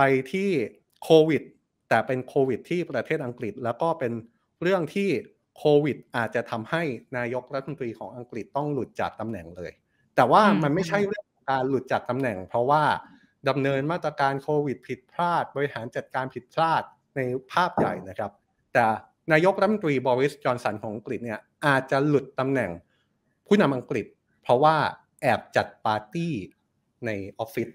ไปที่โควิดแต่เป็นโควิดที่ประเทศอังกฤษแล้วก็เป็นเรื่องที่โควิดอาจจะทำให้นายกรัฐมนตรีของอังกฤษต้องหลุดจากตำแหน่งเลย แต่ว่ามันไม่ใช่เรื่องการหลุดจากตำแหน่งเพราะว่าดำเนินมาตรการโควิดผิดพลาดบริหารจัดการผิดพลาดในภาพใหญ่นะครับ แต่นายกรัฐมนตรีบริสจอนสันของอังกฤษเนี่ยอาจจะหลุดตำแหน่งผู้นำอังกฤษ เพราะว่าแอบจัดปาร์ตี้ในออฟฟิศ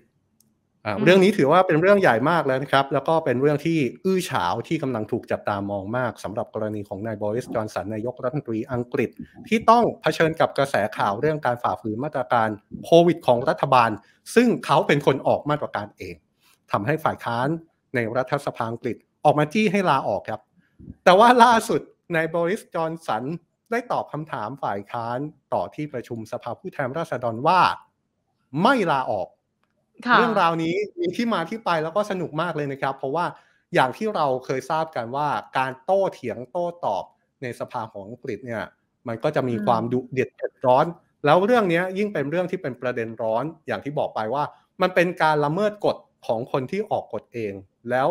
เรื่องนี้ถือว่าเป็นเรื่องใหญ่มากแล้วนะครับ แล้วก็เป็นเรื่องที่อื้อฉาวที่กำลังถูกจับตามองมากสำหรับกรณีของนายบริสจอนสันนายกรัฐมนตรีอังกฤษ ที่ต้องเผชิญกับกระแสข่าวเรื่องการฝ่าฝืนมาตรการโควิดของรัฐบาล ซึ่งเขาเป็นคนออกมาตรการเอง ทำให้ฝ่ายค้านในรัฐสภาอังกฤษออกมาจี้ให้ลาออกครับ แต่ว่าล่าสุดนายบริสจอนสันได้ตอบคำถามฝ่ายค้านต่อที่ประชุมสภาผู้แทนราษฎรว่าไม่ลาออกเรื่องราวนี้มีที่มาที่ไปแล้วก็สนุกมากเลยนะครับ เพราะว่าอย่างที่เราเคยทราบกันว่า การโต้เถียงโต้ตอบในสภาของอังกฤษเนี่ย มันก็จะมีความดุเด็ดเผ็ดร้อน แล้วเรื่องนี้ยิ่งเป็นเรื่องที่เป็นประเด็นร้อนอย่างที่บอกไปว่า มันเป็นการละเมิดกฎของคนที่ออกกฎเอง แล้ว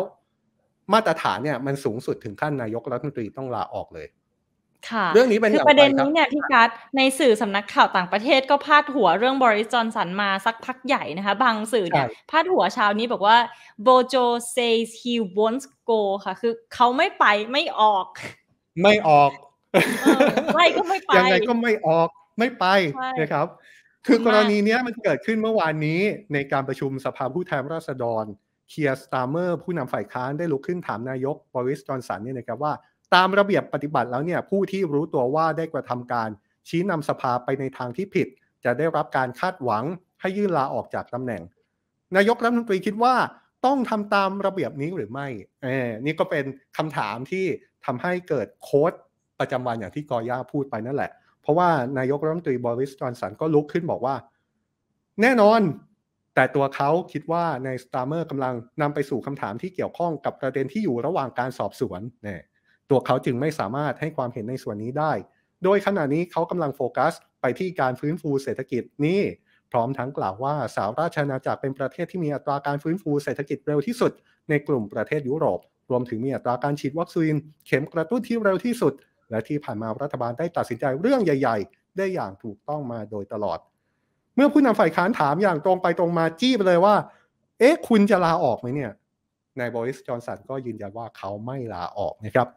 มาตรฐานเนี่ยมันสูงสุดถึงขั้นนายกรัฐมนตรีต้องลาออกเลยค่ะเรื่องนี้เป็นคือประเด็นนี้เนี่ยพี่การ์ดในสื่อสำนักข่าวต่างประเทศก็พาดหัวเรื่องบริจอนสันมาสักพักใหญ่นะคะ บางสื่อเนี่ย พาดหัวเช้านี้บอกว่าโบโจ says he won't go ค่ะ คือเขาไม่ไปไม่ออก ไม่ออกไม่ก็ไม่ไปยังไงก็ไม่ออกไม่ไปนะครับ คือกรณีนี้มันเกิดขึ้นเมื่อวานนี้ในการประชุมสภาผู้แทนราษฎรเคียร์สตาร์เมอร์ ผู้นำฝ่ายค้านได้ลุกขึ้นถามนายกบริสจอนสันเนี่ยนะครับว่าตามระเบียบปฏิบัติแล้วเนี่ยผู้ที่รู้ตัวว่าได้กระทำการชี้นำสภาไปในทางที่ผิด จะได้รับการคาดหวังให้ยื่นลาออกจากตำแหน่ง นายกรัฐมนตรีคิดว่า ต้องทำตามระเบียบนี้หรือไม่ เออนี่ก็เป็นคำถามที่ทำให้เกิดโค้ด ประจำวันอย่างที่กอย่าพูดไปนั่นแหละ เพราะว่านายกรัฐมนตรีบริสจอนสันก็ลุกขึ้นบอกว่า แน่นอน แต่ตัวเขาคิดว่านายสตาร์เมอร์กำลังนำไปสู่คำถามที่เกี่ยวข้องกับประเด็นที่อยู่ระหว่างการสอบสวนเนี่ยตัวเขาจึงไม่สามารถให้ความเห็นในส่วนนี้ได้ โดยขณะนี้เขากำลังโฟกัส ไปที่การฟื้นฟูเศรษฐกิจนี้พร้อมทั้งกล่าวว่าสาวราชนาาจักรเป็นประเทศที่มีอัตราการฟื้นฟูเศรษฐกิจเร็วที่สุด ในกลุ่มประเทศยุโรป รวมถึงมีอัตราการฉีดวัคซีน เข็มกระตุ้นที่เร็วที่สุด และที่ผ่านมารัฐบาลได้ตัดสินใจเรื่องใหญ่ๆ ได้อย่างถูกต้องมาโดยตลอด เมื่อผู้นำฝ่ายค้านถามอย่างตรงไปตรงมาจี้ไปเลยว่า เอ๊ะ คุณจะลาออกไหมเนี่ย นายบริสจอนสันก็ยืนยันว่าเขาไม่ลาออกนะครับ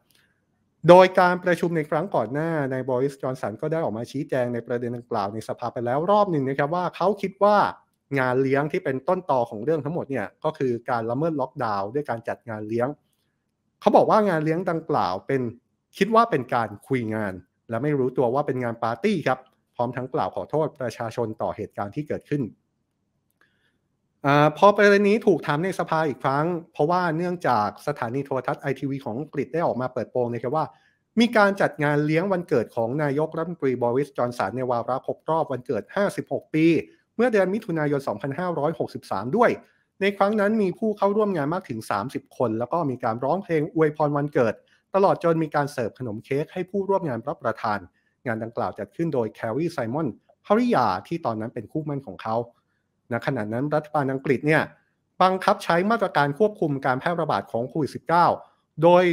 โดยการประชุมในครั้งก่อนหน้า นายบริส จอนสันก็ได้ออกมาชี้แจงในประเด็นดังกล่าวในสภาไปแล้วรอบหนึ่งนะครับว่าเขาคิดว่างานเลี้ยงที่เป็นต้นต่อของเรื่องทั้งหมดเนี่ยก็คือการละเมิดล็อกดาวน์ด้วยการจัดงานเลี้ยงเขาบอกว่างานเลี้ยงดังกล่าวเป็นคิดว่าเป็นการคุยงาน และไม่รู้ตัวว่าเป็นงานปาร์ตี้ครับพร้อมทั้งกล่าวขอโทษประชาชนต่อเหตุการณ์ที่เกิดขึ้นอพอประเด็นนี้ถูกถามในสภาอีกครั้ง เพราะว่าเนื่องจากสถานีโทรทัศน์ไอทีวีของอังกฤษได้ออกมาเปิดโปงนะครับว่า มีการจัดงานเลี้ยงวันเกิดของนายกรัฐมนตรีบริสจอนสันในวาระครบรอบวันเกิด 56 ปี เมื่อเดือนมิถุนายน 2563 ด้วย ในครั้งนั้นมีผู้เข้าร่วมงานมากถึง 30 คน แล้วก็มีการร้องเพลงอวยพรวันเกิด ตลอดจนมีการเสิร์ฟขนมเค้กให้ผู้ร่วมงานรับประทาน งานดังกล่าวจัดขึ้นโดยแคลรี่ไซมอนภริยาที่ตอนนั้นเป็นคู่มั่นของเขานะขณะนั้นรัฐบาลอังกฤษเนี่ยบังคับใช้มาตรการควบคุมการแพร่ระบาดของโควิด -19 โดย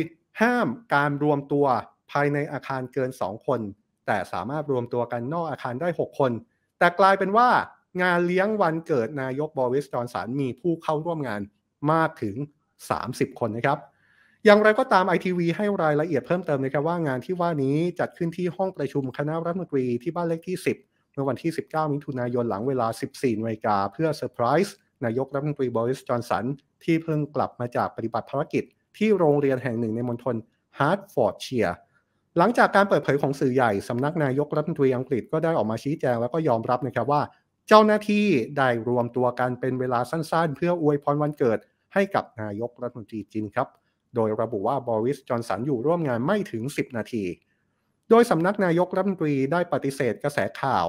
ห้ามการรวมตัวภายในอาคารเกิน 2 คน แต่สามารถรวมตัวกันนอกอาคารได้ 6 คน แต่กลายเป็นว่างานเลี้ยงวันเกิดนายก บอริสจอนสันมีผู้เข้าร่วมงานมากถึง 30 คนนะครับอย่างไรก็ตาม ITV ให้รายละเอียดเพิ่มเติมนะครับว่างานที่ว่านี้จัดขึ้นที่ห้องประชุมคณะรัฐมนตรี ที่บ้านเลขที่ 10เมื่อวันที่ 19 มิถุนายนหลังเวลา 14นาฬิกาเพื่อเซอร์ไพรส์นายกรัฐมนตรีบริสจอนสันที่เพิ่งกลับมาจากปฏิบัติภารกิจที่โรงเรียนแห่งหนึ่งในมณฑลฮาร์ดฟอร์ดเชียร์หลังจากการเปิดเผยของสื่อใหญ่ สำนักนายกรัฐมนตรีอังกฤษก็ได้ออกมาชี้แจงและก็ยอมรับนะครับว่า เจ้าหน้าที่ได้รวมตัวกันเป็นเวลาสั้น ๆ เพื่ออวยพรวันเกิดให้กับนายกรัฐมนตรีจีนครับ โดยระบุว่าบริสจอนสันอยู่ร่วมงานไม่ถึง10 นาที โดยสำนักนายกรัฐมนตรีได้ปฏิเสธกระแสข่าว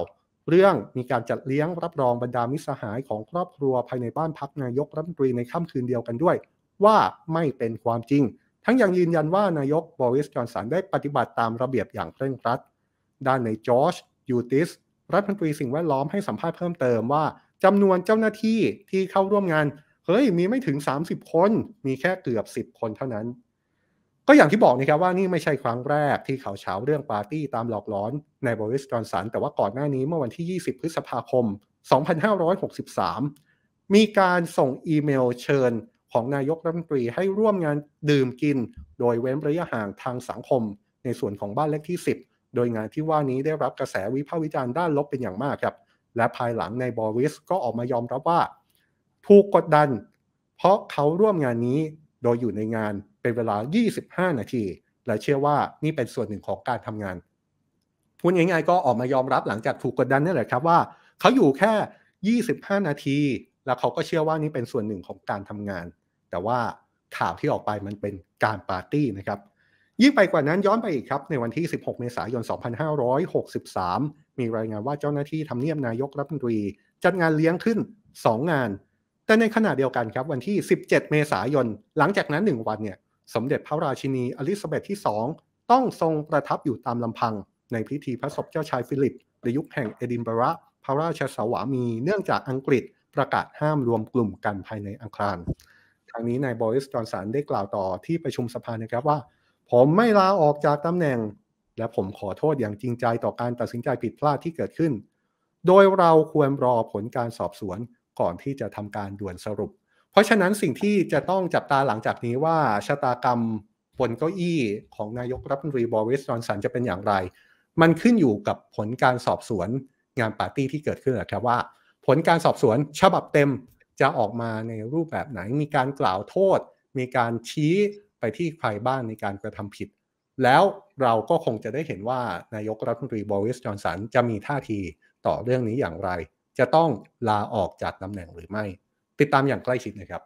เรื่องมีการจัดเลี้ยงรับรองบรรดามิสหายของครอบครัวภายในบ้านพักนายกรัฐมนตรีในค่ำคืนเดียวกันด้วย ว่าไม่เป็นความจริง ทั้งยังยืนยันว่านายกบริสจอนสันได้ปฏิบัติตามระเบียบอย่างเคร่งครัด ด้านในจอร์จยูติสรัฐมนตรีสิ่งแวดล้อมให้สัมภาษณ์เพิ่มเติมว่าจำนวนเจ้าหน้าที่ที่เข้าร่วมงานเฮ้ยมีไม่ถึง 30 คนมีแค่เกือบ 10 คนเท่านั้นก็อย่างที่บอกนะครับว่านี่ไม่ใช่ครั้งแรกที่เขาเช้าเรื่องปาร์ตี้ตามหลอกล้อนในบริสจอนสันแต่ว่าก่อนหน้านี้เมื่อวันที่ 20 พฤษภาคม 2563 มีการส่งอีเมลเชิญของนายกรัฐมนตรี ให้ร่วมงานดื่มกินโดยเว้นระยะห่างทางสังคมในส่วนของบ้านเลขที่ 10 โดยงานที่ว่านี้ได้รับกระแสวิพากษ์วิจารณ์ด้านลบเป็นอย่างมากครับ และภายหลังนายบอริสก็ออกมายอมรับว่าถูกกดดัน เพราะเขาร่วมงานนี้โดยอยู่ในงานเป็นเวลา 25 นาที และเชื่อว่านี่เป็นส่วนหนึ่งของการทำงาน พูดง่ายๆ ก็ออกมายอมรับหลังจากถูกกดดันนี่แหละครับว่าเขาอยู่แค่ 25 นาที และเขาก็เชื่อว่านี่เป็นส่วนหนึ่งของการทำงาน แต่ว่าข่าวที่ออกไปมันเป็นการปาร์ตี้นะครับ ยิ่งไปกว่านั้นย้อนไปอีกครับ ในวันที่ 16 เมษายน 2563 มีรายงานว่าเจ้าหน้าที่ทำเนียบนายกรัฐมนตรี จัดงานเลี้ยงขึ้น2งานแต่ในขณะเดียวกันครับวันที่ 17 เมษายน หลังจากนั้น 1 วันเนี่ยสมเด็จพระราชินีอลิซาเบธที่ 2 ต้องทรงประทับอยู่ตามลำพังในพิธีพระศพเจ้าชายฟิลิปในยุคแห่งเอดินบะระ พระราชสวามีเนื่องจากอังกฤษประกาศห้ามรวมกลุ่มกันภายในอังคารทางนี้นายบริสจอนสันได้กล่าวต่อที่ประชุมสภานะครับว่า ผมไม่ลาออกจากตำแหน่ง และผมขอโทษอย่างจริงใจต่อการตัดสินใจผิดพลาดที่เกิดขึ้น โดยเราควรรอผลการสอบสวนก่อนที่จะทำการด่วนสรุป เพราะฉะนั้นสิ่งที่จะต้องจับตาหลังจากนี้ว่า ชะตากรรมบนเก้าอี้ของนายกรัฐมนตรีบอริส จอนสันจะเป็นอย่างไร มันขึ้นอยู่กับผลการสอบสวนงานปาร์ตี้ที่เกิดขึ้นนะครับว่าผลการสอบสวนฉบับเต็มจะออกมาในรูปแบบไหน มีการกล่าวโทษ มีการชี้ไปที่ใครบ้างในการกระทำผิด แล้วเราก็คงจะได้เห็นว่านายกรัฐมนตรีบอริส จอนสันจะมีท่าทีต่อเรื่องนี้อย่างไรจะต้องลาออกจากตำแหน่งหรือไม่ ติดตามอย่างใกล้ชิดนะครับ